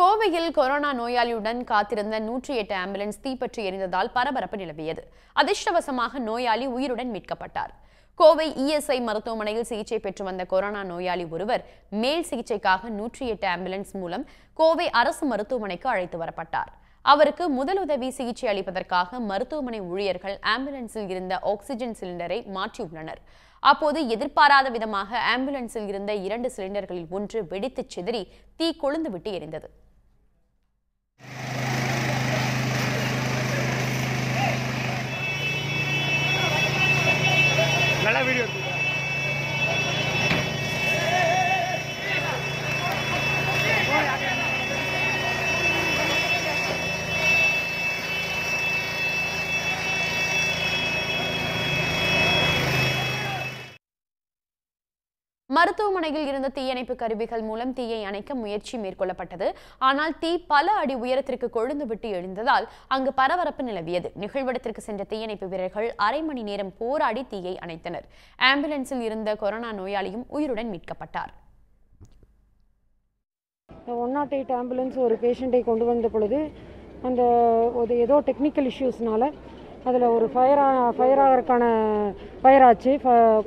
கோவையில் கொரோனா நோயாளியுடன் காத்திருந்த நூற்றி எட்டு ஆம்புலன்ஸ் தீப்பற்றி எரிந்ததால் பரபரப்பு நிலவியது அதிர்ஷ்டவசமாக நோயாளி உயிருடன் மீட்கப்பட்டார் கோவை இஎஸ்ஐ மருத்துவமனையில் சிகிச்சை பெற்று வந்த கொரோனா நோயாளி ஒருவர் மேல் சிகிச்சைக்காக நூற்றி எட்டு ஆம்புலன்ஸ் மூலம் கோவை அரசு மருத்துவமனைக்கு அழைத்து வரப்பட்டார் அவருக்கு முதலுதவி சிகிச்சை அளிப்பதற்காக மருத்துவமனை ஊழியர்கள் ஆம்புலன்ஸில் இருந்த ஆக்சிஜன் சிலிண்டரை மாற்றியுள்ளனர் அப்போது எதிர்பாராத விதமாக ஆம்புலன்ஸில் இருந்த இரண்டு சிலிண்டர்களில் ஒன்று வெடித்து சிதறி தீ கொழுந்துவிட்டு எரிந்தது மருத்துவமனையில் இருந்த தீயணைப்பு கருவிகள் மூலம் தீயை அணைக்க முயற்சி மேற்கொள்ளப்பட்டது ஆனால் தீ பல அடி உயரத்திற்கு கொழுந்து விட்டு எழுந்ததால் அங்கு பரபரப்பு நிலவியது நிகழ்விடத்திற்கு சென்ற தீயணைப்பு வீரர்கள் அரை மணி நேரம் போராடி தீயை அணைத்தனர் ஆம்புலன்ஸில் இருந்த கொரோனா நோயாளியும் உயிருடன் மீட்கப்பட்டார் ஒன் நாட் எயிட் ஆம்புலன்ஸ் ஒரு பேஷண்ட்டை கொண்டு வந்த பொழுது அந்த ஏதோ டெக்னிக்கல் இஷ்யூஸ்னால அதில் ஒரு ஃபயர் ஃபயர் ஆகிறதுக்கான ஃபயர் ஆச்சு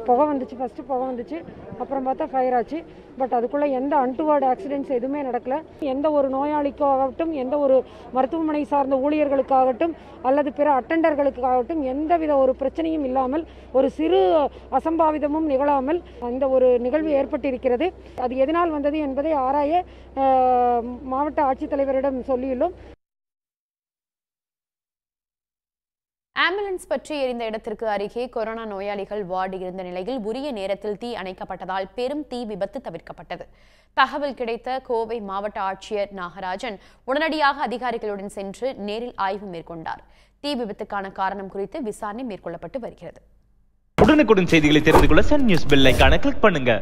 புகை வந்துச்சு ஃபஸ்ட்டு புகை வந்துச்சு அப்புறம் பார்த்தா ஃபயர் ஆச்சு பட் அதுக்குள்ளே எந்த அன்டுவார்டு ஆக்சிடென்ட்ஸ் எதுவுமே நடக்கல எந்த ஒரு நோயாளிக்கோ ஆகட்டும் எந்த ஒரு மருத்துவமனை சார்ந்த ஊழியர்களுக்காகட்டும் அல்லது பிற அட்டண்டர்களுக்காகட்டும் எந்தவித ஒரு பிரச்சனையும் இல்லாமல் ஒரு சிறு அசம்பாவிதமும் நிகழாமல் அந்த ஒரு நிகழ்வு ஏற்பட்டிருக்கிறது அது எதனால் வந்தது என்பதை ஆராய மாவட்ட ஆட்சித்தலைவரிடம் சொல்லியுள்ளோம் ஆம்புலன்ஸ் பற்றி எரிந்த இடத்திற்கு அருகே கொரோனா நோயாளிகள் வார்டு இருந்த நிலையில் உரிய நேரத்தில் தீ அணைக்கப்பட்டதால் பெரும் தீ விபத்து தவிர்க்கப்பட்டது தகவல் கிடைத்த கோவை மாவட்ட ஆட்சியர் நாகராஜன் உடனடியாக அதிகாரிகளுடன் சென்று நேரில் ஆய்வு மேற்கொண்டார் தீ விபத்துக்கான காரணம் குறித்து விசாரணை மேற்கொள்ளப்பட்டு வருகிறது உடனுக்குடன் செய்திகளை தெரிந்து கொள்ள சன் நியூஸ் கிளிக் பண்ணுங்க